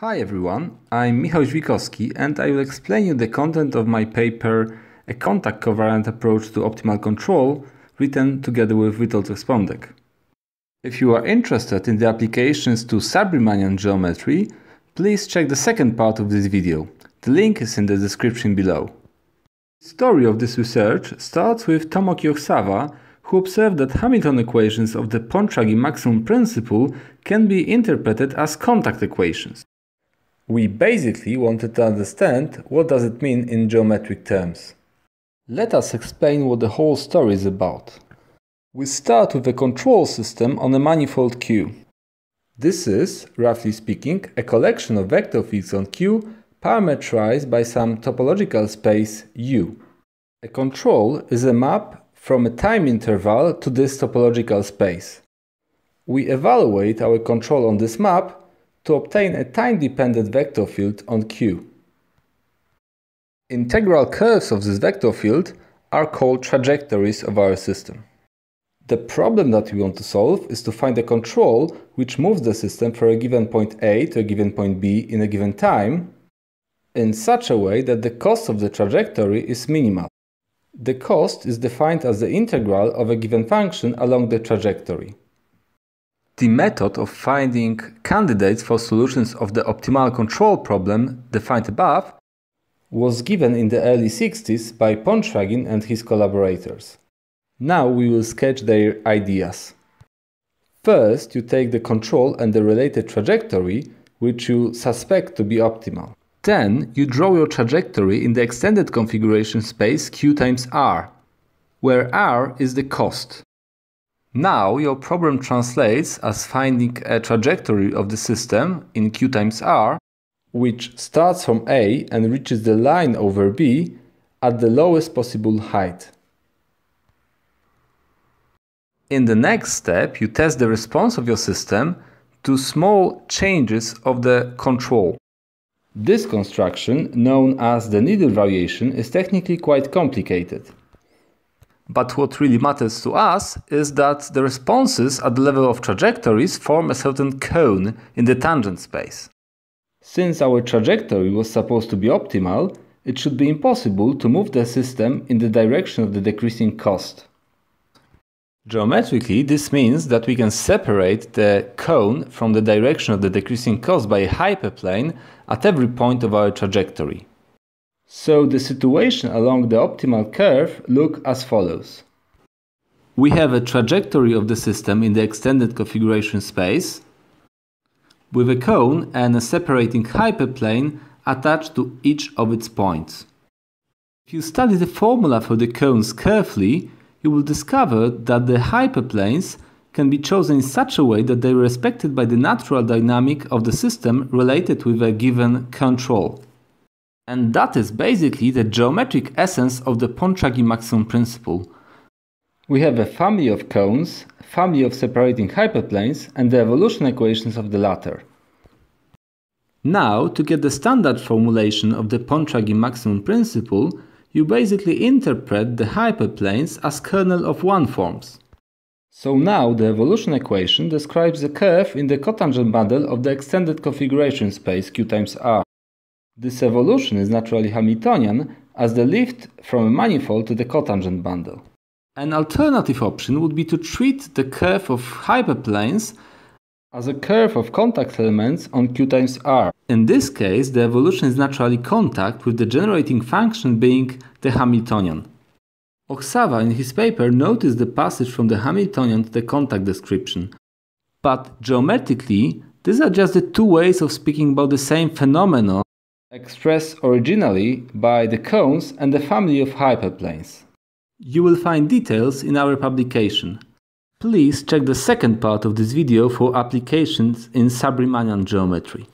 Hi everyone, I'm Michał Żwikowski and I will explain you the content of my paper A Contact Covariant Approach to Optimal Control written together with Witold Respondek. If you are interested in the applications to sub-Riemannian geometry, please check the second part of this video. The link is in the description below. The story of this research starts with Tomoki Osawa, who observed that Hamilton equations of the Pontryagin maximum principle can be interpreted as contact equations. We basically wanted to understand what does it mean in geometric terms. Let us explain what the whole story is about. We start with a control system on a manifold Q. This is, roughly speaking, a collection of vector fields on Q parametrized by some topological space U. A control is a map from a time interval to this topological space. We evaluate our control on this map to obtain a time-dependent vector field on Q. Integral curves of this vector field are called trajectories of our system. The problem that we want to solve is to find a control which moves the system from a given point A to a given point B in a given time in such a way that the cost of the trajectory is minimal. The cost is defined as the integral of a given function along the trajectory the method of finding candidates for solutions of the optimal control problem defined above was given in the early 60s by Pontryagin and his collaborators. Now we will sketch their ideas. First, you take the control and the related trajectory, which you suspect to be optimal. Then, you draw your trajectory in the extended configuration space Q times R, where R is the cost. Now your problem translates as finding a trajectory of the system in q times r, which starts from A and reaches the line over B at the lowest possible height. In the next step, you test the response of your system to small changes of the control. This construction, known as the needle variation, is technically quite complicated. But what really matters to us is that the responses at the level of trajectories form a certain cone in the tangent space. Since our trajectory was supposed to be optimal, it should be impossible to move the system in the direction of the decreasing cost. Geometrically, this means that we can separate the cone from the direction of the decreasing cost by a hyperplane at every point of our trajectory. So the situation along the optimal curve look as follows. We have a trajectory of the system in the extended configuration space with a cone and a separating hyperplane attached to each of its points. If you study the formula for the cones carefully, you will discover that the hyperplanes can be chosen in such a way that they are respected by the natural dynamic of the system related with a given control. And that is basically the geometric essence of the Pontryagin maximum principle. We have a family of cones, family of separating hyperplanes, and the evolution equations of the latter. Now, to get the standard formulation of the Pontryagin maximum principle, you basically interpret the hyperplanes as kernel of one forms. So now the evolution equation describes the curve in the cotangent bundle of the extended configuration space Q times R. This evolution is naturally Hamiltonian as the lift from a manifold to the cotangent bundle. An alternative option would be to treat the curve of hyperplanes as a curve of contact elements on q times r. In this case, the evolution is naturally contact with the generating function being the Hamiltonian. Oksava in his paper noticed the passage from the Hamiltonian to the contact description. But geometrically, these are just the two ways of speaking about the same phenomenon expressed originally by the cones and the family of hyperplanes. You will find details in our publication. Please check the second part of this video for applications in Subriemannian geometry.